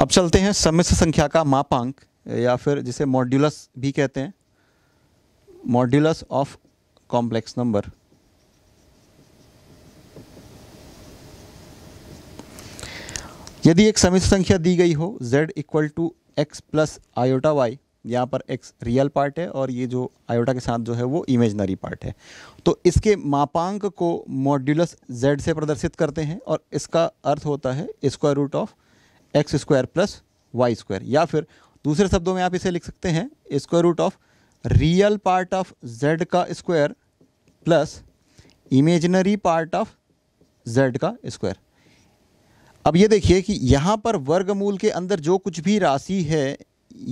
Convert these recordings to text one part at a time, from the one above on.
अब चलते हैं सम्मिश्र संख्या का मापांक या फिर जिसे मॉड्यूलस भी कहते हैं मॉड्यूलस ऑफ कॉम्प्लेक्स नंबर यदि एक समिश्र संख्या दी गई हो z equal to x plus iota y यहाँ पर x रियल पार्ट है और ये जो आयोटा के साथ जो है वो इमेजनरी पार्ट है तो इसके मापांक को मॉड्यूलस z से प्रदर्शित करते हैं और इसका अर्थ होता है square root of x square plus Y square या फिर दूसरे शब्दों में आप इसे लिख सकते हैं square root of real part of z का square plus imaginary part of z का स्क्वायर अब ये देखिए कि यहाँ पर वर्गमूल के अंदर जो कुछ भी राशि है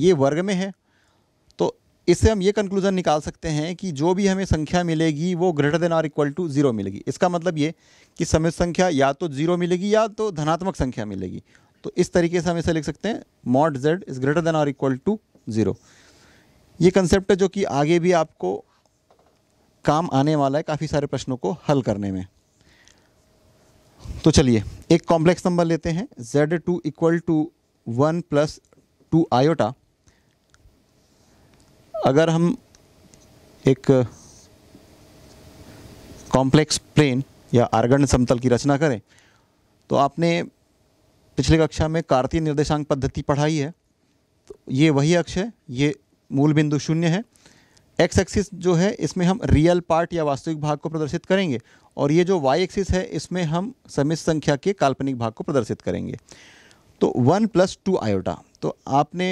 ये वर्ग में है तो इससे हम ये कंक्लूज़न निकाल सकते हैं कि जो भी हमें संख्या मिलेगी वो ग्रेटर देन और इक्वल टू ज़ीरो मिलेगी इसका मतलब ये कि समय संख्या या तो ज़ीरो मिलेगी या तो धनात्मक संख्या मिलेगी तो इस तरीके से हम इसे लिख सकते हैं mod z is greater than और इक्वल टू ज़ीरो ये कंसेप्ट है जो कि आगे भी आपको काम आने वाला है काफ़ी सारे प्रश्नों को हल करने में तो चलिए एक कॉम्प्लेक्स नंबर लेते हैं z two equal to one plus two iota अगर हम एक कॉम्प्लेक्स प्लेन या आर्गन समतल की रचना करें तो आपने पिछले कक्षा में कार्तीय निर्देशांक पद्धति पढ़ाई है तो ये वही अक्ष है ये मूल बिंदु शून्य है एक्स एक्सिस जो है इसमें हम रियल पार्ट या वास्तविक भाग को प्रदर्शित करेंगे और ये जो वाई एक्सिस है इसमें हम समित संख्या के काल्पनिक भाग को प्रदर्शित करेंगे तो वन प्लस टू आयोटा तो आपने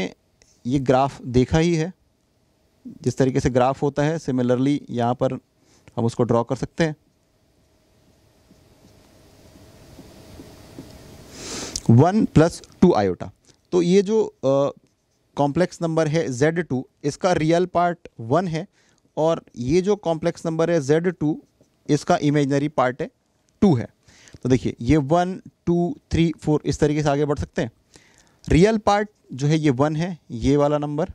ये ग्राफ देखा ही है जिस तरीके से ग्राफ होता है सिमिलरली यहाँ पर हम उसको ड्रॉ कर सकते हैं वन प्लस टू आयोटा तो ये जो कॉम्प्लेक्स नंबर है जेड टू इसका रियल पार्ट वन है और ये जो कॉम्प्लेक्स नंबर है जेड टू इसका इमेजनरी पार्ट है टू है तो देखिए ये वन टू थ्री फोर इस तरीके से आगे बढ़ सकते हैं रियल पार्ट जो है ये वन है ये वाला नंबर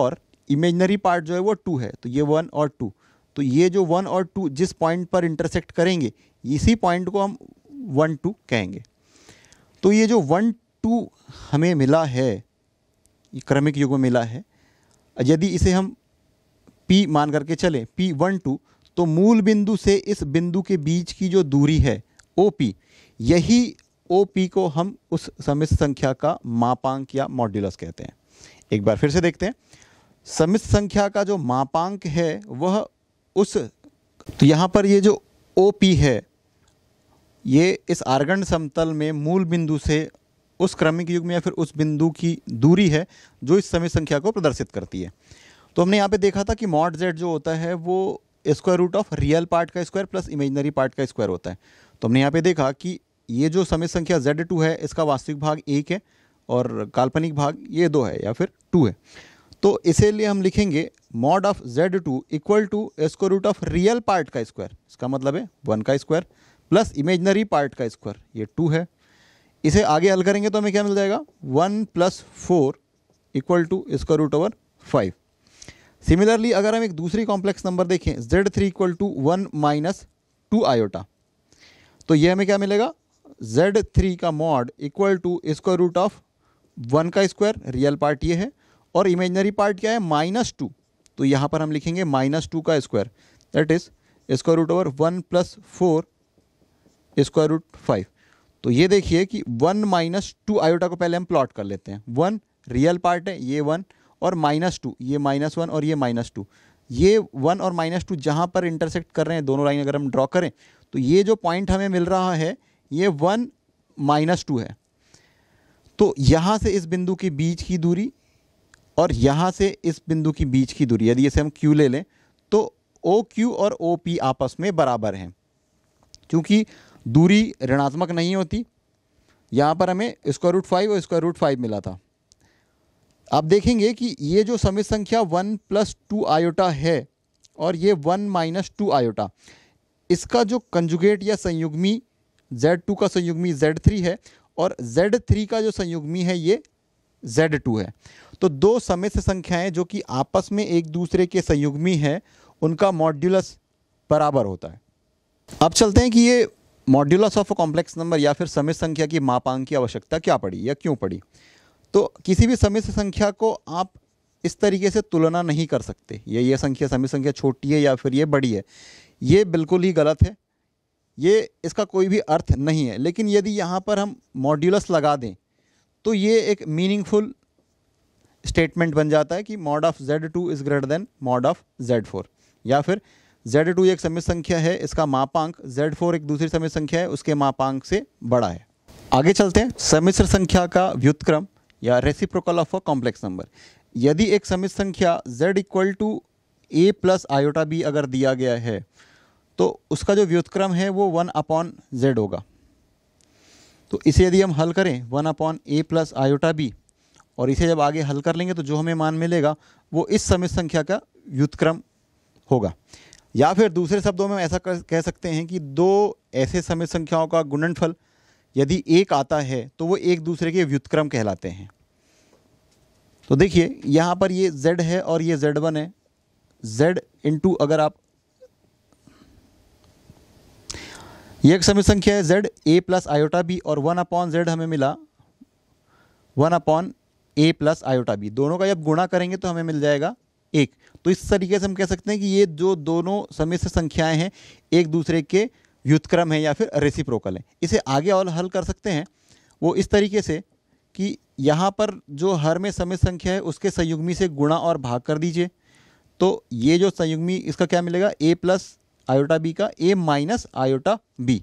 और इमेजनरी पार्ट जो है वो टू है तो ये वन और टू तो ये जो वन और टू जिस पॉइंट पर इंटरसेक्ट करेंगे इसी पॉइंट को हम वन टू कहेंगे तो ये जो वन टू हमें मिला है क्रमिक युग में मिला है यदि इसे हम पी मान करके चले पी वन टू तो मूल बिंदु से इस बिंदु के बीच की जो दूरी है ओ पी यही ओ पी को हम उस समित संख्या का मापांक या मॉड्यूलस कहते हैं एक बार फिर से देखते हैं समित संख्या का जो मापांक है वह उस तो यहाँ पर ये जो ओ पी है ये इस आर्गन समतल में मूल बिंदु से उस क्रमिक युग में या फिर उस बिंदु की दूरी है जो इस समय संख्या को प्रदर्शित करती है तो हमने यहाँ पे देखा था कि मॉड जेड जो होता है वो square root of real part का स्क्वायर प्लस इमेजनरी पार्ट का स्क्वायर होता है तो हमने यहाँ पे देखा कि ये जो समय संख्या जेड टू है इसका वास्तविक भाग एक है और काल्पनिक भाग ये दो है या फिर टू है तो इसीलिए हम लिखेंगे mod of z two equal to square root of real part का स्क्वायर इसका मतलब है वन का स्क्वायर प्लस इमेजनरी पार्ट का स्क्वायर ये टू है इसे आगे हल करेंगे तो हमें क्या मिल जाएगा one plus four equal to square root over five similarly अगर हम एक दूसरी कॉम्प्लेक्स नंबर देखें z three equal to one minus two iota तो ये हमें क्या मिलेगा जेड थ्री का mod equal to square root of one का स्क्वायर रियल पार्ट ये है और इमेजनरी पार्ट क्या है माइनस टू तो यहाँ पर हम लिखेंगे माइनस टू का square that is square root over one plus four square root five तो ये देखिए कि वन माइनस टू आयोटा को पहले हम प्लॉट कर लेते हैं वन रियल पार्ट है ये वन और माइनस टू ये माइनस वन और ये माइनस टू ये वन और माइनस टू जहाँ पर इंटरसेक्ट कर रहे हैं दोनों लाइन अगर हम ड्रॉ करें तो ये जो पॉइंट हमें मिल रहा है ये वन माइनस टू है तो यहाँ से इस बिंदु के बीच की दूरी और यहाँ से इस बिंदु की बीच की दूरी यदि इसे हम क्यू ले लें तो ओ क्यू और ओ पी आपस में बराबर हैं क्योंकि दूरी ऋणात्मक नहीं होती यहाँ पर हमें स्क्वायर रूट फाइव और स्क्वायर रूट फाइव मिला था आप देखेंगे कि ये जो समित संख्या वन प्लस टू आयोटा है और ये वन माइनस टू आयोटा इसका जो कंजुगेट या संयुग्मी जेड टू का संयुग्मी जेड थ्री है और जेड थ्री का जो संयुग्मी है ये जेड टू है तो दो समित संख्याएं जो कि आपस में एक दूसरे के संयुग्मी हैं उनका मॉड्यूलस बराबर होता है अब चलते हैं कि ये modulus of a complex number या फिर समय संख्या की मापांक की आवश्यकता क्या पड़ी या क्यों पड़ी तो किसी भी समय संख्या को आप इस तरीके से तुलना नहीं कर सकते ये ये संख्या समय संख्या छोटी है या फिर ये बड़ी है ये बिल्कुल ही गलत है ये इसका कोई भी अर्थ नहीं है लेकिन यदि यहाँ पर हम मॉड्यूलस लगा दें तो ये एक मीनिंगफुल स्टेटमेंट बन जाता है कि mod of z two is greater than mod of z four या फिर जेड टू एक समय संख्या है इसका मापांक जेड फोर एक दूसरी समय संख्या है उसके मापांक से बड़ा है आगे चलते हैं समिश्र संख्या का व्युत्क्रम या reciprocal of a complex number यदि एक समिश्र संख्या z equal to A plus iota b अगर दिया गया है तो उसका जो व्युत्क्रम है वो वन अपॉन जेड होगा तो इसे यदि हम हल करें one upon a plus iota B और इसे जब आगे हल कर लेंगे तो जो हमें मान मिलेगा वो इस समिश्र संख्या का व्युतक्रम होगा या फिर दूसरे शब्दों में ऐसा कह सकते हैं कि दो ऐसे समय संख्याओं का गुणनफल यदि एक आता है तो वो एक दूसरे के व्युतक्रम कहलाते हैं तो देखिए यहाँ पर ये z है और ये z1 वन है z इंटू अगर आप ये एक समय संख्या है z a plus iota B और वन अपॉन जेड हमें मिला one upon a plus iota b दोनों का जब गुणा करेंगे तो हमें मिल जाएगा एक तो इस तरीके से हम कह सकते हैं कि ये जो दोनों समिश्र संख्याएं हैं एक दूसरे के व्युतक्रम हैं या फिर रेसिप्रोकल हैं इसे आगे और हल कर सकते हैं वो इस तरीके से कि यहाँ पर जो हर में समय संख्या है उसके संयुग्मी से गुणा और भाग कर दीजिए तो ये जो संयुग्मी इसका क्या मिलेगा ए प्लस आयोटा बी का ए माइनस आयोटा बी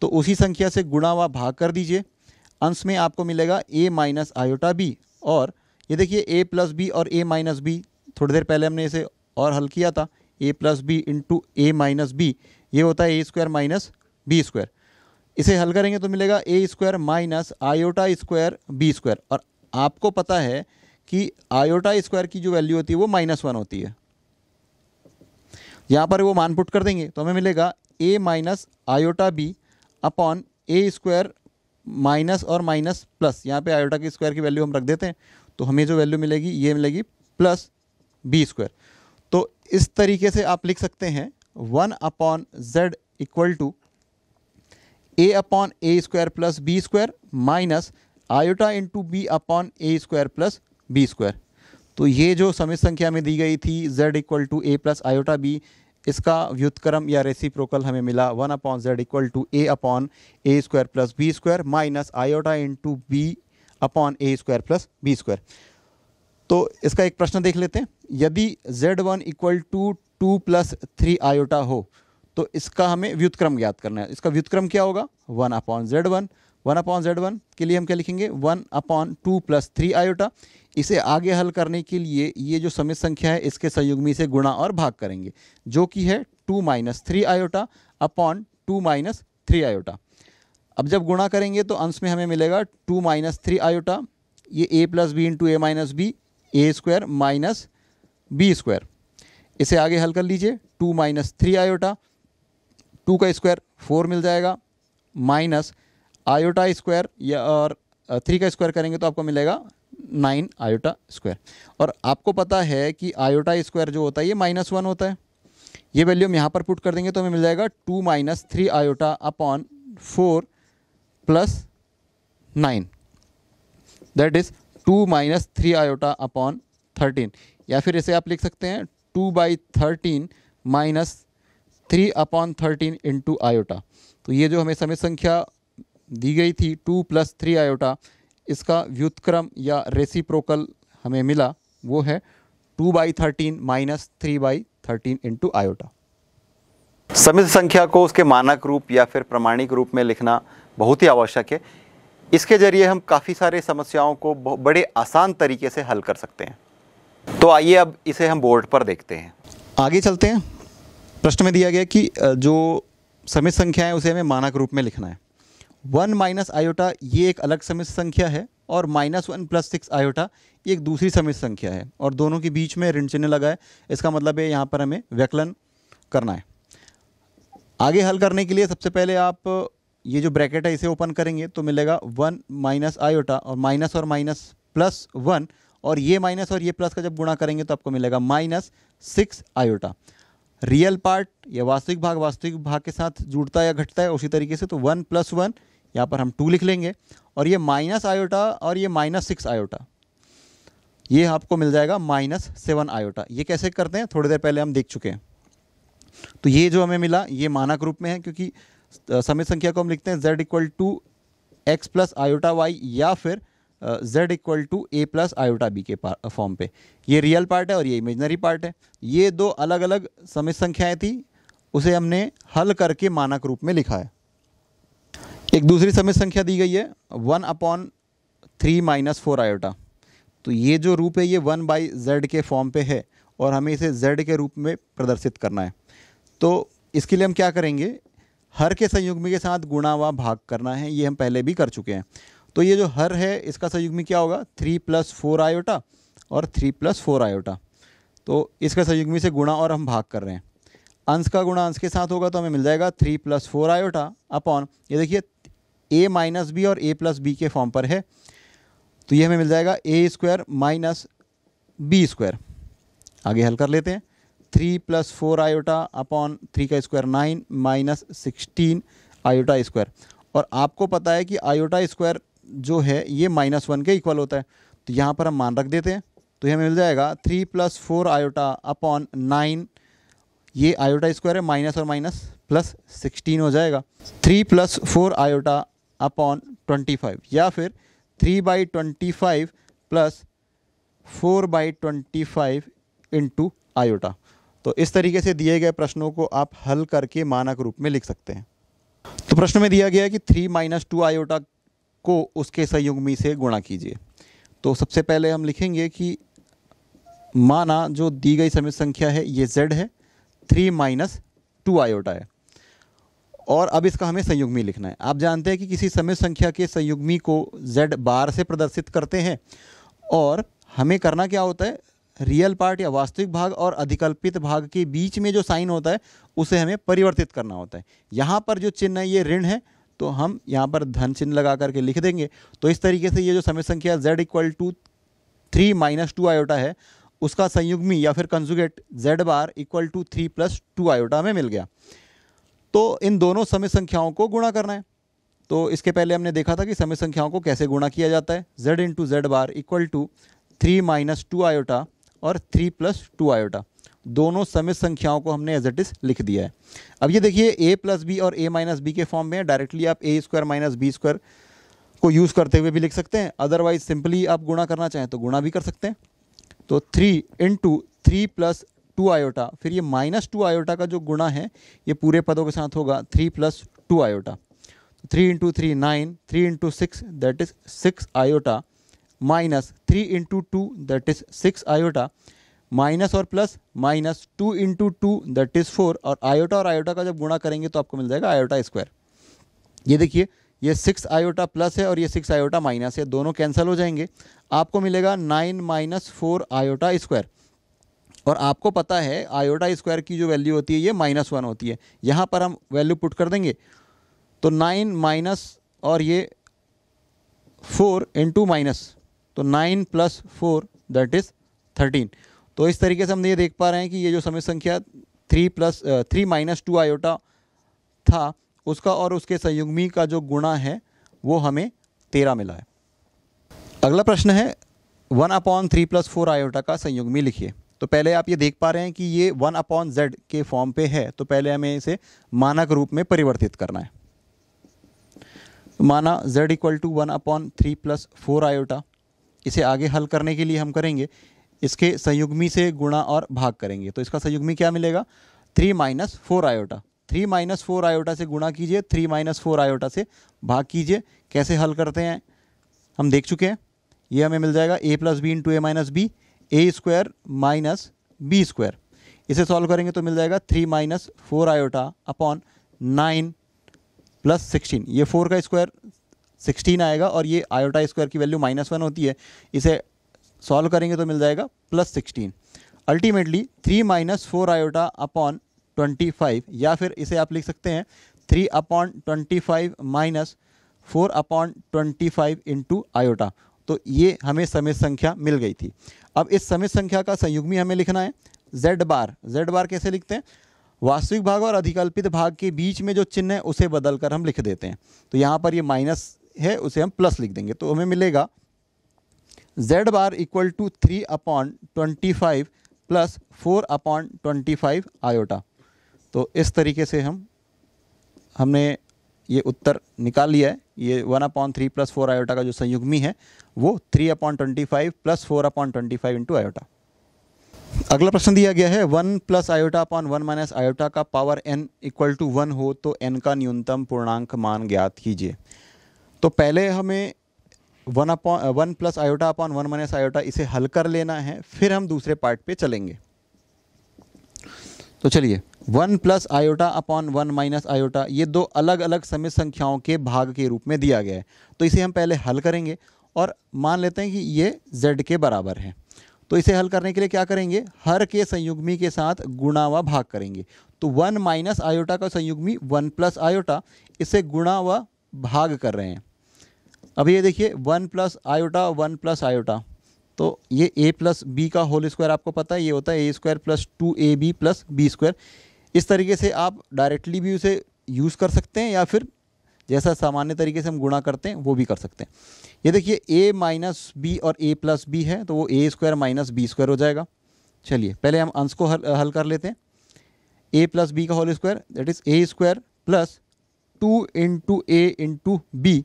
तो उसी संख्या से गुणा व भाग कर दीजिए अंश में आपको मिलेगा ए माइनस आयोटा बी और ये देखिए ए प्लस बी और ए माइनस बी थोड़ी देर पहले हमने इसे और हल किया था a plus B into A minus b ये होता है ए स्क्वायर माइनस बी स्क्वायर इसे हल करेंगे तो मिलेगा ए square minus iota square b square और आपको पता है कि आयोटा स्क्वायर की जो वैल्यू होती है वो माइनस वन होती है यहाँ पर वो मान पुट कर देंगे तो हमें मिलेगा a minus iota b upon a square minus और माइनस प्लस यहाँ पे आयोटा के स्क्वायर की वैल्यू हम रख देते हैं तो हमें जो वैल्यू मिलेगी ये मिलेगी प्लस बी स्क्वायर तो इस तरीके से आप लिख सकते हैं one upon z equal to a upon a square plus B square minus iota into b upon a square plus B square तो ये जो समित संख्या में दी गई थी z equal to A plus iota b इसका व्युतक्रम या रेसिप्रोकल हमें मिला one upon z equal to a upon a square plus B square minus iota into b upon a square plus B square तो इसका एक प्रश्न देख लेते हैं यदि z1 one equal to two plus three iota हो तो इसका हमें व्युतक्रम ज्ञात करना है इसका व्युतक्रम क्या होगा one upon z one one upon z one के लिए हम क्या लिखेंगे one upon two plus three iota इसे आगे हल करने के लिए ये जो समित संख्या है इसके संयुग्मी से गुणा और भाग करेंगे जो कि है two minus three iota upon two minus three iota अब जब गुणा करेंगे तो अंश में हमें मिलेगा टू माइनस थ्री आयोटा ये ए प्लस बी इंटू ए माइनस बी ए स्क्वायर माइनस बी स्क्वायर इसे आगे हल कर लीजिए two minus three iota two का स्क्वायर फोर मिल जाएगा माइनस आयोटा स्क्वायर या और थ्री का स्क्वायर करेंगे तो आपको मिलेगा नाइन आयोटा स्क्वायर और आपको पता है कि आयोटा स्क्वायर जो होता है ये माइनस वन होता है ये वैल्यू हम यहाँ पर पुट कर देंगे तो हमें मिल जाएगा two minus three iota upon four plus nine that is two minus three iota upon thirteen या फिर इसे आप लिख सकते हैं two by thirteen minus three upon thirteen into iota तो ये जो हमें समय संख्या दी गई थी टू प्लस थ्री आयोटा इसका व्युतक्रम या रेसिप्रोकल हमें मिला वो है two by thirteen minus three by thirteen into iota समित संख्या को उसके मानक रूप या फिर प्रमाणिक रूप में लिखना बहुत ही आवश्यक है इसके ज़रिए हम काफ़ी सारे समस्याओं को बड़े आसान तरीके से हल कर सकते हैं तो आइए अब इसे हम बोर्ड पर देखते हैं आगे चलते हैं प्रश्न में दिया गया कि जो समित संख्या है उसे हमें मानक रूप में लिखना है वन माइनस आयोटा ये एक अलग समित संख्या है और minus one plus six iota ये एक दूसरी समित संख्या है और दोनों के बीच में ऋण चिन्ह लगा है इसका मतलब है यहाँ पर हमें व्यकलन करना है आगे हल करने के लिए सबसे पहले आप ये जो ब्रैकेट है इसे ओपन करेंगे तो मिलेगा वन माइनस आयोटा और माइनस और माइनस प्लस वन और ये माइनस और ये प्लस का जब गुणा करेंगे तो आपको मिलेगा minus six iota real part या वास्तविक भाग वास्तविक भाग के साथ जुड़ता है या घटता है उसी तरीके से तो वन प्लस वन यहाँ पर हम टू लिख लेंगे और ये माइनस आयोटा और ये माइनस सिक्स आयोटा ये आपको मिल जाएगा माइनस सेवन आयोटा ये कैसे करते हैं थोड़ी देर पहले हम देख चुके हैं तो ये जो हमें मिला ये मानक रूप में है क्योंकि समय संख्या को हम लिखते हैं z equal to x plus iota y या फिर z equal to A plus iota b के फॉर्म पे ये रियल पार्ट है और ये इमेजनरी पार्ट है ये दो अलग अलग समय संख्याएं थी उसे हमने हल करके मानक रूप में लिखा है एक दूसरी समय संख्या दी गई है one upon three minus four iota तो ये जो रूप है ये वन बाई जेड के फॉर्म पे है और हमें इसे जेड के रूप में प्रदर्शित करना है तो इसके लिए हम क्या करेंगे हर के संयुग्मी के साथ गुणा व भाग करना है ये हम पहले भी कर चुके हैं तो ये जो हर है इसका संयुग्मी क्या होगा थ्री प्लस फोर आयोटा और थ्री प्लस फोर आयोटा तो इसका संयुग्मी से गुणा और हम भाग कर रहे हैं अंश का गुणा अंश के साथ होगा तो हमें मिल जाएगा three plus four iota upon ये देखिए ए माइनस बी और ए प्लस बी के फॉर्म पर है तो ये हमें मिल जाएगा ए स्क्वायर माइनस बी स्क्वायर आगे हल कर लेते हैं three plus four iota upon three का square nine minus sixteen iota square और आपको पता है कि आयोटा स्क्वायर जो है ये माइनस वन के इक्वल होता है तो यहाँ पर हम मान रख देते हैं तो यह मिल जाएगा three plus four iota upon nine ये आयोटा स्क्वायर है माइनस और माइनस प्लस सिक्सटीन हो जाएगा three plus four iota upon twenty five या फिर three by twenty five plus four by twenty five into iota तो इस तरीके से दिए गए प्रश्नों को आप हल करके मानक रूप में लिख सकते हैं तो प्रश्न में दिया गया है कि थ्री माइनस टू आयोटा को उसके संयुग्मी से गुणा कीजिए तो सबसे पहले हम लिखेंगे कि माना जो दी गई समित संख्या है ये जेड है थ्री माइनस टू आयोटा है और अब इसका हमें संयुग्मी लिखना है आप जानते हैं कि किसी समित संख्या के संयुग्मी को जेड बार से प्रदर्शित करते हैं और हमें करना क्या होता है रियल पार्ट या वास्तविक भाग और अधिकल्पित भाग के बीच में जो साइन होता है उसे हमें परिवर्तित करना होता है यहाँ पर जो चिन्ह है ये ऋण है तो हम यहाँ पर धन चिन्ह लगा करके लिख देंगे तो इस तरीके से ये जो समय संख्या z equal to three minus two iota है उसका संयुग्मी या फिर conjugate z bar equal to three plus two iota हमें मिल गया तो इन दोनों समय संख्याओं को गुणा करना है तो इसके पहले हमने देखा था कि समय संख्याओं को कैसे गुणा किया जाता है z into z bar equal to three minus two iota और थ्री प्लस टू आयोटा दोनों समित संख्याओं को हमने एज एट इज़ लिख दिया है अब ये देखिए ए प्लस बी और ए माइनस बी के फॉर्म में डायरेक्टली आप a square minus B square को यूज़ करते हुए भी लिख सकते हैं अदरवाइज सिंपली आप गुणा करना चाहें तो गुणा भी कर सकते हैं तो three into three plus two iota फिर ये माइनस टू आयोटा का जो गुणा है ये पूरे पदों के साथ होगा three plus two iota three into three nine three into six that is six iota minus three into two that is six iota minus और plus minus two into two that is four और iota और iota का जब गुणा करेंगे तो आपको मिल जाएगा आयोटा स्क्वायर ये देखिए ये सिक्स आयोटा प्लस है और ये सिक्स आयोटा माइनस है दोनों कैंसिल हो जाएंगे आपको मिलेगा nine minus four iota square और आपको पता है आयोटा स्क्वायर की जो वैल्यू होती है ये माइनस वन होती है यहाँ पर हम वैल्यू पुट कर देंगे तो नाइन माइनस और ये फोर इंटू माइनस तो nine plus four that is thirteen तो इस तरीके से हम ये देख पा रहे हैं कि ये जो समय संख्या three plus three minus two iota था उसका और उसके संयुग्मी का जो गुणा है वो हमें तेरह मिला है अगला प्रश्न है one upon three plus four iota का संयुग्मी लिखिए तो पहले आप ये देख पा रहे हैं कि ये वन अपॉन जेड के फॉर्म पे है तो पहले हमें इसे मानक रूप में परिवर्तित करना है माना Z equal to one upon three plus four iota इसे आगे हल करने के लिए हम करेंगे इसके संयुग्मी से गुणा और भाग करेंगे तो इसका संयुग्मी क्या मिलेगा three minus four iota three minus four iota से गुणा कीजिए थ्री माइनस फोर आयोटा से भाग कीजिए कैसे हल करते हैं हम देख चुके हैं ये हमें मिल जाएगा A plus B into A minus B A square minus B square इसे सॉल्व करेंगे तो मिल जाएगा three minus four iota upon nine plus sixteen ये फोर का स्क्वायर सिक्सटीन आएगा और ये आयोटा स्क्वायर की वैल्यू माइनस वन होती है इसे सॉल्व करेंगे तो मिल जाएगा plus sixteen ultimately three minus four iota upon twenty five या फिर इसे आप लिख सकते हैं three upon twenty five minus four upon twenty five into iota तो ये हमें समय संख्या मिल गई थी अब इस समय संख्या का संयुग्मी हमें लिखना है जेड बार जेड बार कैसे लिखते हैं वास्तविक भाग और अधिकल्पित भाग के बीच में जो चिन्ह है उसे बदल कर हम लिख देते हैं तो यहाँ पर ये माइनस है उसे हम प्लस लिख देंगे तो हमें मिलेगा z bar equal to three upon twenty five plus four upon twenty five iota तो इस तरीके से हम हमने ये उत्तर निकाल लिया है ये one upon three plus four iota का जो संयुग्मी है वो three upon twenty five plus four upon twenty five into iota अगला प्रश्न दिया गया है one plus iota upon one minus iota का power N equal to one हो तो एन का न्यूनतम पूर्णांक मान ज्ञात कीजिए तो पहले हमें one upon one plus iota upon one minus iota इसे हल कर लेना है फिर हम दूसरे पार्ट पे चलेंगे तो चलिए one plus iota upon one minus iota ये दो अलग अलग समय संख्याओं के भाग के रूप में दिया गया है तो इसे हम पहले हल करेंगे और मान लेते हैं कि ये जेड के बराबर है तो इसे हल करने के लिए क्या करेंगे हर के संयुग्मी के साथ गुणा व भाग करेंगे तो वन माइनस आयोटा का संयुग्मी वन प्लस आयोटा इसे गुणा व भाग कर रहे हैं अब ये देखिए one plus iota one plus iota तो ये ए प्लस बी का होल स्क्वायर आपको पता है ये होता है ए square plus two A B plus B square इस तरीके से आप डायरेक्टली भी उसे यूज़ कर सकते हैं या फिर जैसा सामान्य तरीके से हम गुणा करते हैं वो भी कर सकते हैं ये देखिए ए माइनस बी और ए प्लस बी है तो वो A square minus B square हो जाएगा चलिए पहले हम अंश को हल, हल कर लेते हैं ए प्लस बी का whole square that is A square plus two into A into B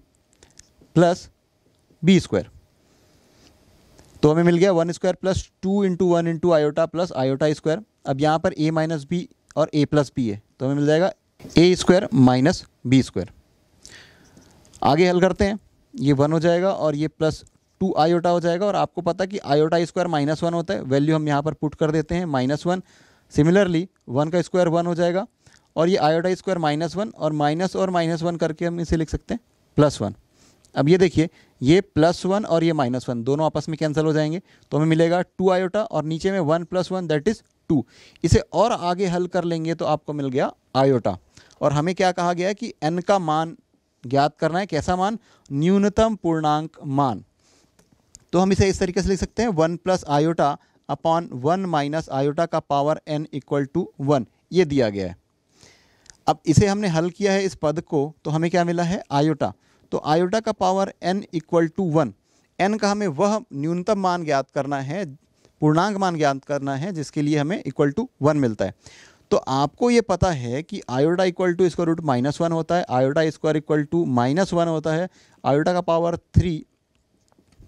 plus B square तो हमें मिल गया one square plus two into one into iota plus iota square अब यहाँ पर ए माइनस बी और a plus B है तो हमें मिल जाएगा ए स्क्वायर माइनस बी स्क्वायर आगे हल करते हैं ये वन हो जाएगा और ये प्लस टू आयोटा हो जाएगा और आपको पता कि आयोटा स्क्वायर माइनस वन होता है वैल्यू हम यहाँ पर पुट कर देते हैं माइनस वन सिमिलरली वन का स्क्वायर वन हो जाएगा और ये आयोटा स्क्वायर माइनस वन और माइनस और माइनस वन करके हम इसे लिख सकते हैं प्लस वन अब ये देखिए ये प्लस वन और ये माइनस वन दोनों आपस में कैंसिल हो जाएंगे तो हमें मिलेगा टू आयोटा और नीचे में one plus one that is two इसे और आगे हल कर लेंगे तो आपको मिल गया आयोटा और हमें क्या कहा गया है कि एन का मान ज्ञात करना है कैसा मान न्यूनतम पूर्णांक मान तो हम इसे इस तरीके से लिख सकते हैं one plus iota upon one minus iota का power N equal to one ये दिया गया है अब इसे हमने हल किया है इस पद को तो हमें क्या मिला है आयोटा तो आयोटा का power N equal to one N का हमें वह न्यूनतम मान ज्ञात करना है पूर्णांक मान ज्ञात करना है जिसके लिए हमें इक्वल टू वन मिलता है तो आपको ये पता है कि iota equal to square root minus one होता है iota square equal to minus one होता है आयोडा का पावर थ्री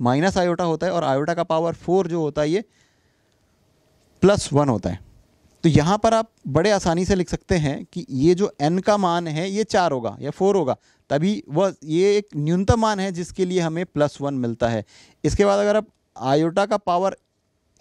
माइनस आयोटा होता है और आयोटा का पावर फोर जो होता है ये प्लस वन होता है तो यहाँ पर आप बड़े आसानी से लिख सकते हैं कि ये जो एन का मान है ये चार होगा या फोर होगा तभी वह ये एक न्यूनतम मान है जिसके लिए हमें प्लस वन मिलता है इसके बाद अगर आप आयोटा का पावर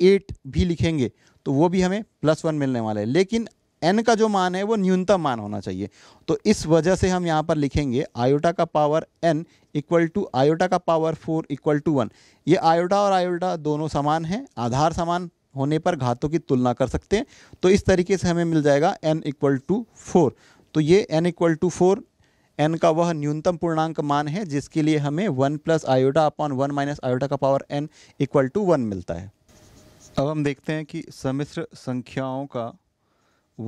एट भी लिखेंगे तो वो भी हमें प्लस वन मिलने वाला है लेकिन एन का जो मान है वो न्यूनतम मान होना चाहिए तो इस वजह से हम यहाँ पर लिखेंगे आयोटा का power N equal to iota का power four equal to one ये आयोटा और आयोटा दोनों समान हैं आधार समान होने पर घातों की तुलना कर सकते हैं तो इस तरीके से हमें मिल जाएगा एन इक्वल टू फोर तो ये N equal to four N का वह न्यूनतम पूर्णांक मान है जिसके लिए हमें one plus iota upon one minus iota का power N equal to one मिलता है अब हम देखते हैं कि सम्मिश्र संख्याओं का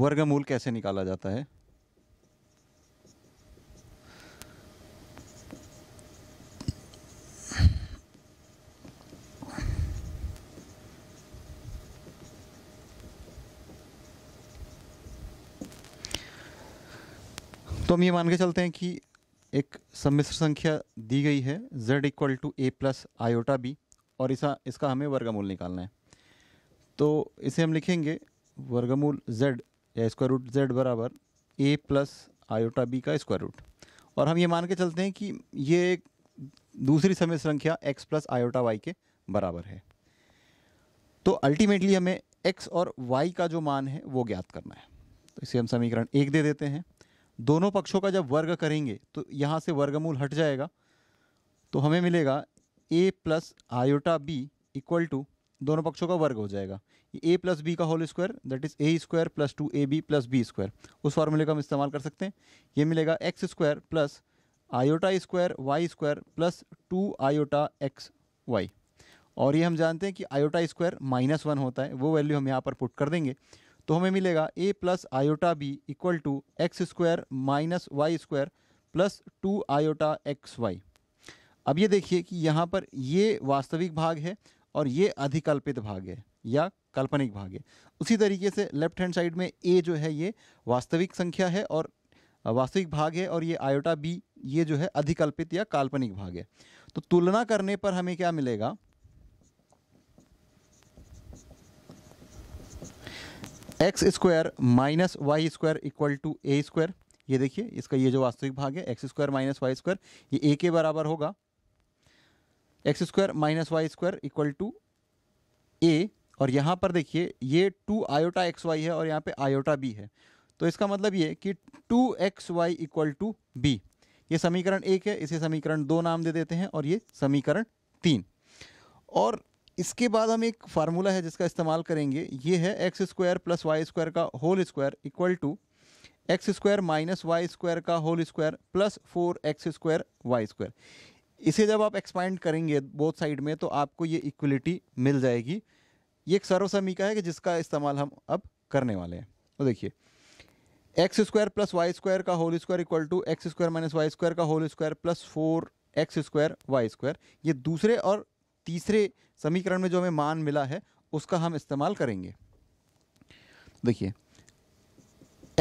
वर्गमूल कैसे निकाला जाता है तो हम ये मान के चलते हैं कि एक सम्मिश्र संख्या दी गई है z equal to A plus iota B और इसा इसका हमें वर्गमूल निकालना है तो इसे हम लिखेंगे वर्गमूल z या स्क्वायर रूट z बराबर ए प्लस आयोटा बी का स्क्वायर रूट और हम ये मान के चलते हैं कि ये एक दूसरी समय संख्या x प्लस आयोटा वाई के बराबर है तो अल्टीमेटली हमें x और y का जो मान है वो ज्ञात करना है तो इसे हम समीकरण एक दे देते हैं दोनों पक्षों का जब वर्ग करेंगे तो यहाँ से वर्गमूल हट जाएगा तो हमें मिलेगा A plus iota B equal to दोनों पक्षों का वर्ग हो जाएगा ए प्लस बी का whole square that is A square plus two A B plus B square उस फार्मूले का हम इस्तेमाल कर सकते हैं ये मिलेगा X square plus iota square Y square plus two iota X Y और ये हम जानते हैं कि आयोटा स्क्वायर माइनस वन होता है वो वैल्यू हम यहाँ पर पुट कर देंगे तो हमें मिलेगा A plus iota B equal to X square minus Y square plus two iota X Y अब ये देखिए कि यहाँ पर ये वास्तविक भाग है और ये अधिकल्पित भाग है या काल्पनिक भाग है उसी तरीके से लेफ्ट हैंड साइड में ए जो है ये वास्तविक संख्या है और वास्तविक भाग है और ये आयोटा बी ये जो है अधिकल्पित या काल्पनिक भाग है तो तुलना करने पर हमें क्या मिलेगा X square minus Y square equal to A square ये देखिए इसका ये जो वास्तविक भाग है X square minus Y square ये ए के बराबर होगा X square minus Y square equal to A और यहाँ पर देखिए ये टू आयोटा एक्स वाई है और यहाँ पे आयोटा बी है तो इसका मतलब ये कि two X Y equal to B ये समीकरण एक है इसे समीकरण दो नाम दे देते हैं और ये समीकरण तीन और इसके बाद हम एक फार्मूला है जिसका इस्तेमाल करेंगे ये है X square plus Y square का whole square equal to X square minus Y square का whole square plus four X square Y square इसे जब आप एक्सपाइंड करेंगे बोथ साइड में तो आपको ये इक्वलिटी मिल जाएगी ये एक सर्वसमीका है कि जिसका इस्तेमाल हम अब करने वाले हैं तो देखिए X square plus Y square का whole square equal to X square minus Y square का whole square plus four X square Y square ये दूसरे और तीसरे समीकरण में जो हमें मान मिला है उसका हम इस्तेमाल करेंगे देखिए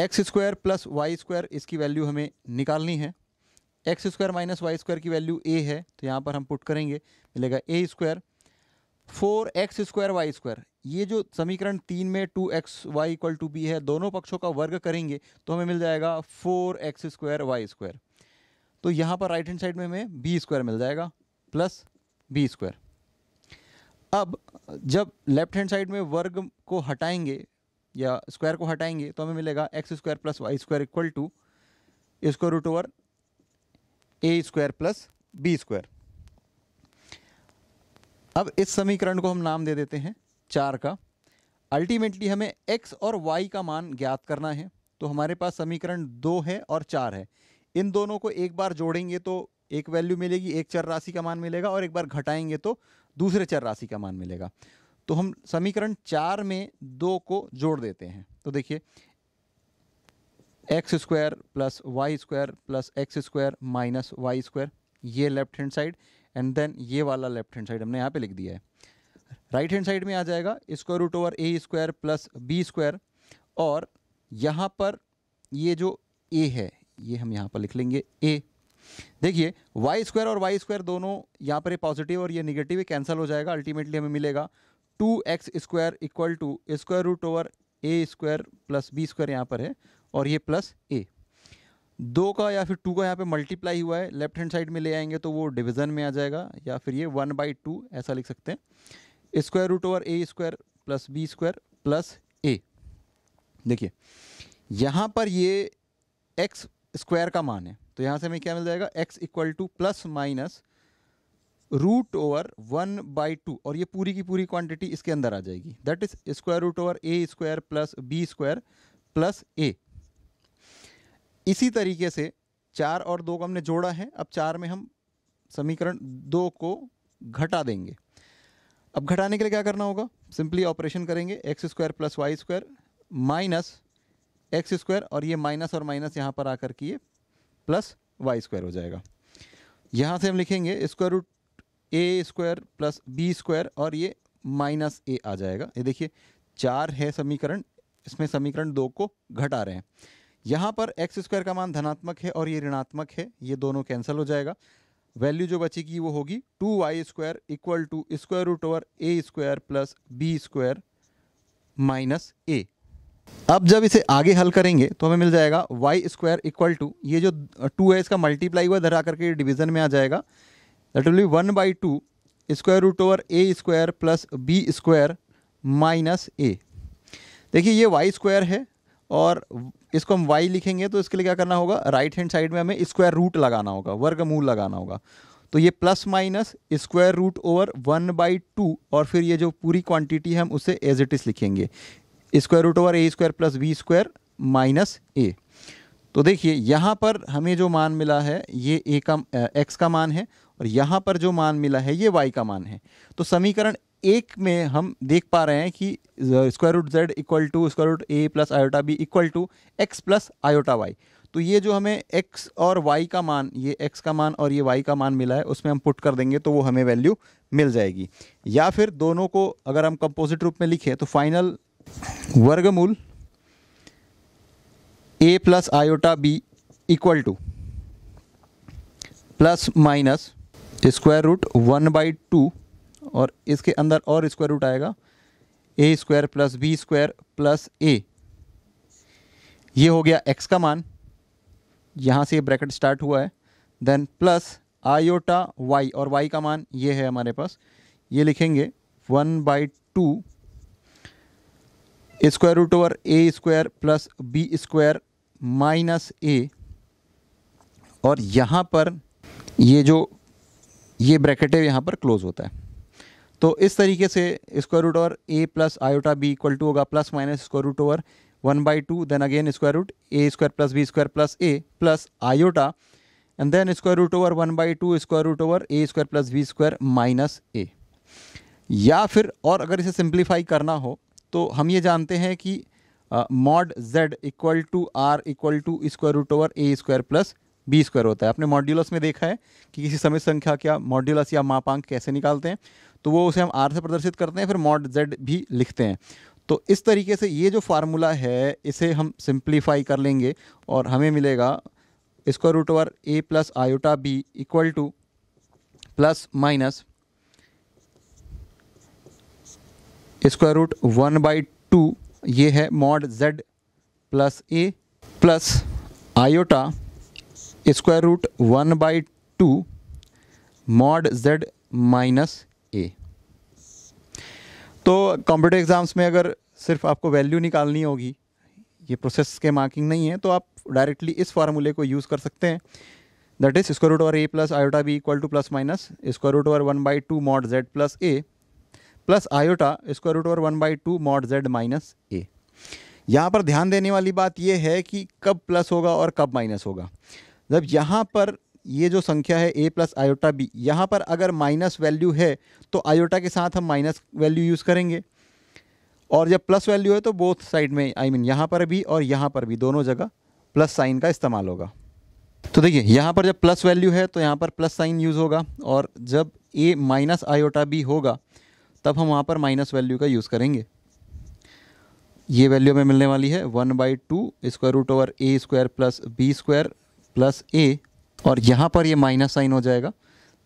X square plus Y square इसकी वैल्यू हमें निकालनी है X square minus Y square की वैल्यू ए है तो यहाँ पर हम पुट करेंगे मिलेगा ए square four X square Y square ये जो समीकरण तीन में two X Y equal to B है दोनों पक्षों का वर्ग करेंगे तो हमें मिल जाएगा four X square Y square तो यहाँ पर राइट हैंड साइड में हमें बी स्क्वायर मिल जाएगा प्लस बी स्क्वायर अब जब लेफ्ट हैंड साइड में वर्ग को हटाएंगे या स्क्वायर को हटाएंगे तो हमें मिलेगा X square plus Y square equal to square root over A square plus B square अब इस समीकरण को हम नाम दे देते हैं चार का अल्टीमेटली हमें एक्स और वाई का मान ज्ञात करना है तो हमारे पास समीकरण दो है और चार है इन दोनों को एक बार जोड़ेंगे तो एक वैल्यू मिलेगी एक चर राशि का मान मिलेगा और एक बार घटाएंगे तो दूसरे चर राशि का मान मिलेगा तो हम समीकरण चार में दो को जोड़ देते हैं तो देखिए X square plus Y square plus X square minus Y square ये left hand side and then ये वाला लेफ्ट हैंड साइड हमने यहाँ पे लिख दिया है राइट हैंड साइड में आ जाएगा स्क्वायर रूट ओवर ए स्क्वायर प्लस बी स्क्वायर और यहाँ पर ये जो ए है ये हम यहाँ पर लिख लेंगे ए देखिए वाई स्क्वायर और वाई स्क्वायर दोनों यहाँ पर पॉजिटिव और ये निगेटिव कैंसिल हो जाएगा अल्टीमेटली हमें मिलेगा two X square equal to square root over A square plus B square यहाँ पर है और ये प्लस ए दो का या फिर टू का यहाँ पे मल्टीप्लाई हुआ है लेफ्ट हैंड साइड में ले आएंगे तो वो डिवीज़न में आ जाएगा या फिर ये वन बाई टू ऐसा लिख सकते हैं square root over A square plus B square plus A देखिए यहाँ पर ये एक्स स्क्वायर का मान है तो यहाँ से हमें क्या मिल जाएगा X equal to plus minus root over one by two और ये पूरी की पूरी क्वांटिटी इसके अंदर आ जाएगी that is square root over A square plus B square plus A इसी तरीके से चार और दो को हमने जोड़ा है अब चार में हम समीकरण दो को घटा देंगे अब घटाने के लिए क्या करना होगा सिंपली ऑपरेशन करेंगे X square plus Y square minus X square और ये माइनस और माइनस यहाँ पर आकर के ये प्लस वाई स्क्वायर हो जाएगा यहाँ से हम लिखेंगे स्क्वायर रूट ए स्क्वायर प्लस बी स्क्वायर और ये माइनस ए आ जाएगा ये देखिए चार है समीकरण इसमें समीकरण दो को घटा रहे हैं यहाँ पर एक्स स्क्वायर का मान धनात्मक है और ये ऋणात्मक है ये दोनों कैंसिल हो जाएगा वैल्यू जो बचेगी वो होगी two Y square equal to square root over A square plus B square minus A अब जब इसे आगे हल करेंगे तो हमें मिल जाएगा वाई स्क्वायर इक्वल टू ये जो टू है इसका मल्टीप्लाई हुआ धरा करके डिवीजन में आ जाएगा that will be one by two square root over A square plus B square minus A देखिए ये वाई स्क्वायर है और इसको हम वाई लिखेंगे तो इसके लिए क्या करना होगा राइट हैंड साइड में हमें स्क्वायर रूट लगाना होगा मूल लगाना होगा तो ये plus minus square root over one by two और फिर ये जो पूरी क्वांटिटी है हम उसे एज इट इज़ लिखेंगे स्क्वायर रूट ओवर ए square plus B square minus ए तो देखिए यहाँ पर हमें जो मान मिला है ये ए का एक्स का मान है और यहाँ पर जो मान मिला है ये वाई का मान है तो समीकरण एक में हम देख पा रहे हैं कि square root Z equal to square root A plus iota B equal to x plus iota Y तो ये जो हमें एक्स और वाई का मान ये एक्स का मान और ये वाई का मान मिला है उसमें हम पुट कर देंगे तो वो हमें वैल्यू मिल जाएगी या फिर दोनों को अगर हम कंपोजिट रूप में लिखें तो फाइनल वर्गमूल A plus iota B equal to plus minus square root one by two और इसके अंदर और स्क्वायर रूट आएगा A square plus B square plus A ये हो गया एक्स का मान यहाँ से ब्रैकेट स्टार्ट हुआ है देन प्लस आयोटा वाई और वाई का मान ये है हमारे पास ये लिखेंगे one by two square root over A square plus B square minus a और यहाँ पर ये जो ये ब्रैकेट है यहाँ पर क्लोज होता है तो इस तरीके से square root over a plus iota B equal to होगा plus minus square root over one by two then again square root A square plus B square plus a plus iota and then square root over one by two square root over A square plus B square minus a या फिर और अगर इसे simplify करना हो तो हम ये जानते हैं कि mod z equal to r equal to square root over A square plus B square होता है आपने मॉड्यूलस में देखा है कि किसी समय संख्या क्या मॉड्यूलस या मापांक कैसे निकालते हैं तो वो उसे हम आर से प्रदर्शित करते हैं फिर मॉड जेड भी लिखते हैं तो इस तरीके से ये जो फार्मूला है इसे हम सिंप्लीफाई कर लेंगे और हमें मिलेगा square root over a plus iota B equal to plus minus square root one by two ये है mod z plus a plus iota square root one by two mod z minus ए तो computer exams में अगर सिर्फ आपको value निकालनी होगी ये प्रोसेस के मार्किंग नहीं है तो आप डायरेक्टली इस फार्मूले को यूज़ कर सकते हैं दैट इज स्क्वायर रूट और a plus iota B equal to plus minus square root और one by two mod z plus a plus iota square root over one by two mod z minus a यहाँ पर ध्यान देने वाली बात यह है कि कब प्लस होगा और कब माइनस होगा जब यहाँ पर ये जो संख्या है ए प्लस आयोटा बी यहाँ पर अगर माइनस वैल्यू है तो आयोटा के साथ हम माइनस वैल्यू यूज़ करेंगे और जब प्लस वैल्यू है तो बोथ साइड में आई I मीन mean, यहाँ पर भी और यहाँ पर भी दोनों जगह प्लस साइन का इस्तेमाल होगा तो देखिए यहाँ पर जब प्लस वैल्यू है तो यहाँ पर प्लस साइन यूज़ होगा और जब ए माइनस आयोटा बी होगा तब हम वहाँ पर माइनस वैल्यू का यूज़ करेंगे ये वैल्यू हमें मिलने वाली है one by two square root over A square plus B square plus a और यहाँ पर ये माइनस साइन हो जाएगा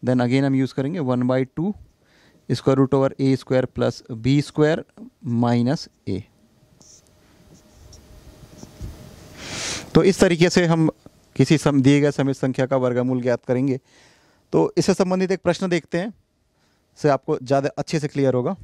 देन अगेन हम यूज़ करेंगे one by two square root over A square plus B square minus ए तो इस तरीके से हम किसी सम दिए गए समित संख्या का वर्गमूल ज्ञात करेंगे तो इससे संबंधित एक प्रश्न देखते हैं से आपको ज़्यादा अच्छे से क्लियर होगा